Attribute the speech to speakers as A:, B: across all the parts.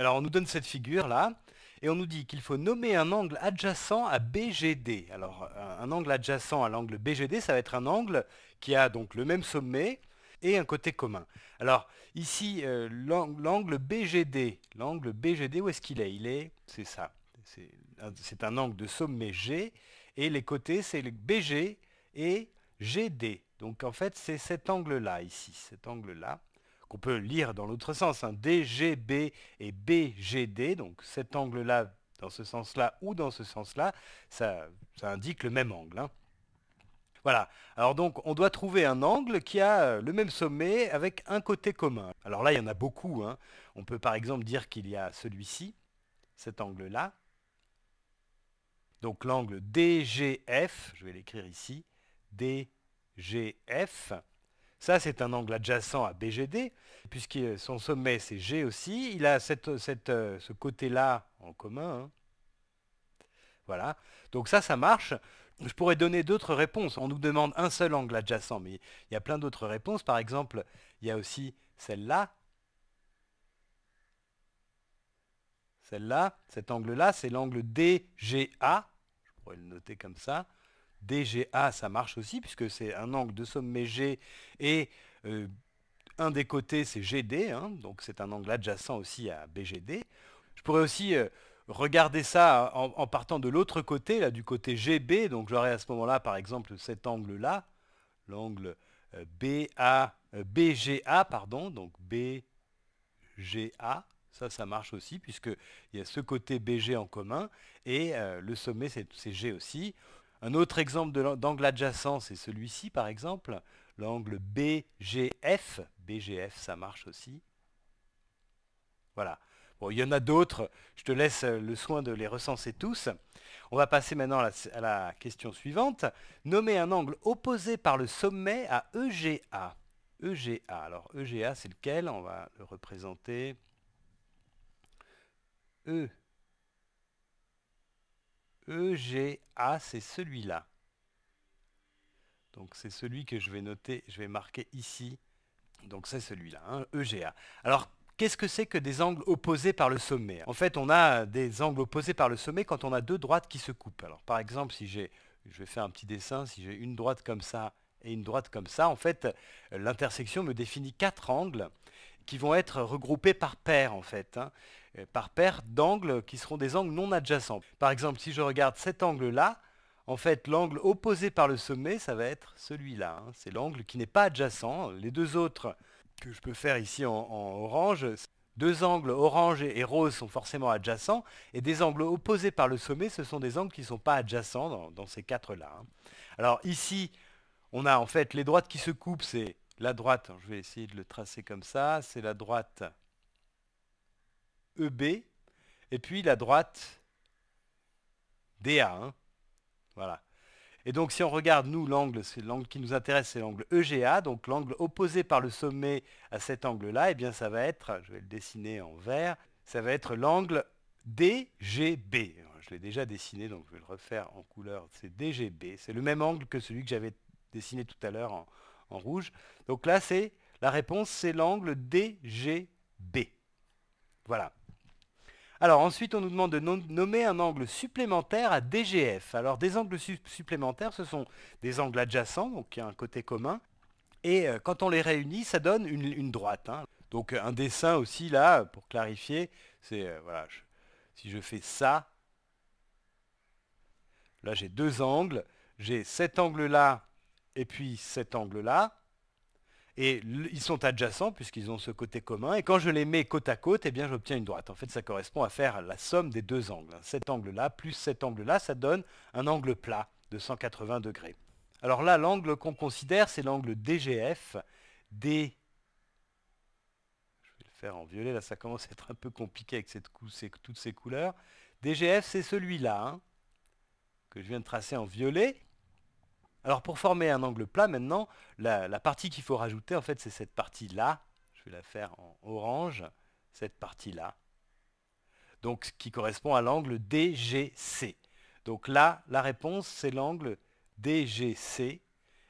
A: Alors on nous donne cette figure là, et on nous dit qu'il faut nommer un angle adjacent à BGD. Alors un angle adjacent à l'angle BGD, ça va être un angle qui a donc le même sommet et un côté commun. Alors ici, euh, l'angle BGD, l'angle BGD, où est-ce qu'il est Il est, c'est ça, c'est un angle de sommet G, et les côtés, c'est le BG et GD. Donc en fait, c'est cet angle-là ici, cet angle-là. On peut lire dans l'autre sens, hein. DGB et BGD, donc cet angle-là dans ce sens-là ou dans ce sens-là, ça, indique le même angle. Hein. Voilà, alors donc on doit trouver un angle qui a euh, le même sommet avec un côté commun. Alors là, il y en a beaucoup. Hein. On peut par exemple dire qu'il y a celui-ci, cet angle-là. Donc l'angle DGF, je vais l'écrire ici, DGF. Ça, c'est un angle adjacent à BGD, puisque son sommet, c'est G aussi. Il a euh, ce côté-là en commun. Hein. Voilà. Donc ça, ça marche. Je pourrais donner d'autres réponses. On nous demande un seul angle adjacent, mais il y a plein d'autres réponses. Par exemple, il y a aussi celle-là. Celle-là, cet angle-là, c'est l'angle DGA. Je pourrais le noter comme ça. DGA, ça marche aussi, puisque c'est un angle de sommet G et euh, un des côtés, c'est GD, hein, donc c'est un angle adjacent aussi à BGD. Je pourrais aussi euh, regarder ça en, partant de l'autre côté, là, du côté GB, donc j'aurais à ce moment-là, par exemple, cet angle-là, l'angle euh, BGA, pardon, donc BGA, ça, ça marche aussi, puisqu'il y a ce côté BG en commun, et le sommet, c'est G aussi. Un autre exemple d'angle adjacent, c'est celui-ci par exemple, l'angle BGF. BGF, ça marche aussi. Voilà. Bon, il y en a d'autres, je te laisse euh, le soin de les recenser tous. On va passer maintenant à la, question suivante. Nommer un angle opposé par le sommet à EGA. EGA, alors EGA c'est lequel On va le représenter. E. EGA, c'est celui-là. Donc c'est celui que je vais noter, je vais marquer ici. Donc c'est celui-là, EGA. Hein, e Alors qu'est-ce que c'est que des angles opposés par le sommet En fait, on a des angles opposés par le sommet quand on a deux droites qui se coupent. Alors par exemple, si j'ai, je vais faire un petit dessin, si j'ai une droite comme ça et une droite comme ça, en fait, l'intersection me définit quatre angles qui vont être regroupés par paires en fait, hein. par paires d'angles qui seront des angles non adjacents. Par exemple, si je regarde cet angle-là, en fait, l'angle opposé par le sommet, ça va être celui-là. Hein. C'est l'angle qui n'est pas adjacent. Les deux autres que je peux faire ici en, orange, deux angles orange et rose sont forcément adjacents, et des angles opposés par le sommet, ce sont des angles qui ne sont pas adjacents dans ces quatre-là. Hein. Alors ici, on a en fait les droites qui se coupent, c'est la droite, je vais essayer de le tracer comme ça, c'est la droite EB, et puis la droite DA. Hein. Voilà. Et donc si on regarde, nous, l'angle, c'est l'angle qui nous intéresse, c'est l'angle EGA, donc l'angle opposé par le sommet à cet angle-là, et eh bien ça va être, je vais le dessiner en vert, ça va être l'angle DGB. Je l'ai déjà dessiné, donc je vais le refaire en couleur, c'est DGB. C'est le même angle que celui que j'avais dessiné tout à l'heure en, rouge. Donc là, c'est la réponse, c'est l'angle DGB. Voilà. Alors ensuite, on nous demande de nommer un angle supplémentaire à DGF. Alors des angles supplémentaires, ce sont des angles adjacents, donc il y a un côté commun. Et euh, quand on les réunit, ça donne une, droite. Hein. Donc euh, un dessin aussi là, pour clarifier, c'est euh, voilà, si je fais ça, là j'ai deux angles, j'ai cet angle là et puis cet angle-là. Et ils sont adjacents puisqu'ils ont ce côté commun. Et quand je les mets côte à côte, eh bien j'obtiens une droite. En fait, ça correspond à faire la somme des deux angles. Cet angle-là plus cet angle-là, ça donne un angle plat de 180 degrés. Alors là, l'angle qu'on considère, c'est l'angle DGF, D... Je vais le faire en violet, là ça commence à être un peu compliqué avec toutes ces couleurs. DGF, c'est celui-là, hein, que je viens de tracer en violet, alors pour former un angle plat maintenant, la, partie qu'il faut rajouter, en fait, c'est cette partie-là. Je vais la faire en orange, cette partie-là. Donc qui correspond à l'angle DGC. Donc là, la réponse, c'est l'angle DGC.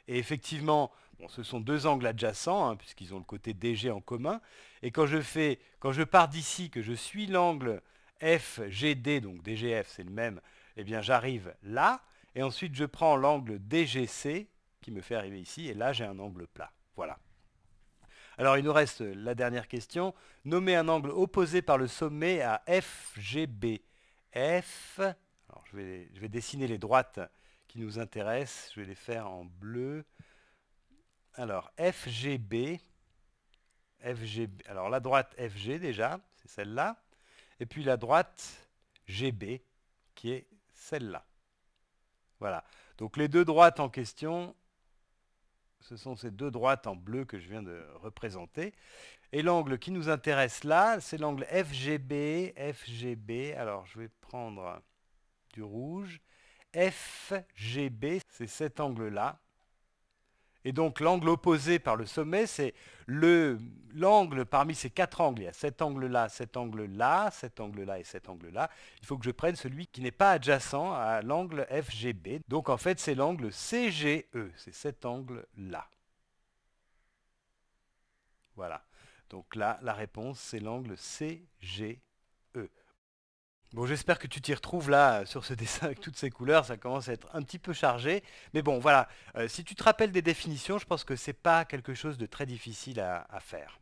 A: Et effectivement, ce sont deux angles adjacents, hein, puisqu'ils ont le côté DG en commun. Et quand je, fais, quand je pars d'ici, que je suis l'angle FGD, donc DGF, c'est le même, eh bien j'arrive là. Et ensuite, je prends l'angle DGC qui me fait arriver ici. Et là, j'ai un angle plat. Voilà. Alors, il nous reste euh, la dernière question. Nommer un angle opposé par le sommet à FGB. F... je vais, je vais dessiner les droites qui nous intéressent. Je vais les faire en bleu. Alors, FGB. FGB. Alors, la droite FG, déjà, c'est celle-là. Et puis la droite GB, qui est celle-là. Voilà. Donc les deux droites en question, ce sont ces deux droites en bleu que je viens de représenter. Et l'angle qui nous intéresse là, c'est l'angle FGB, FGB. Alors je vais prendre du rouge. FGB, c'est cet angle-là. Et donc l'angle opposé par le sommet, c'est l'angle parmi ces quatre angles. Il y a cet angle-là, cet angle-là, cet angle-là et cet angle-là. Il faut que je prenne celui qui n'est pas adjacent à l'angle FGB. Donc en fait, c'est l'angle CGE. C'est cet angle-là. Voilà. Donc là, la réponse, c'est l'angle CGE. Bon, j'espère que tu t'y retrouves là sur ce dessin avec toutes ces couleurs, ça commence à être un petit peu chargé. Mais bon, voilà, euh, si tu te rappelles des définitions, je pense que c'est pas quelque chose de très difficile à faire.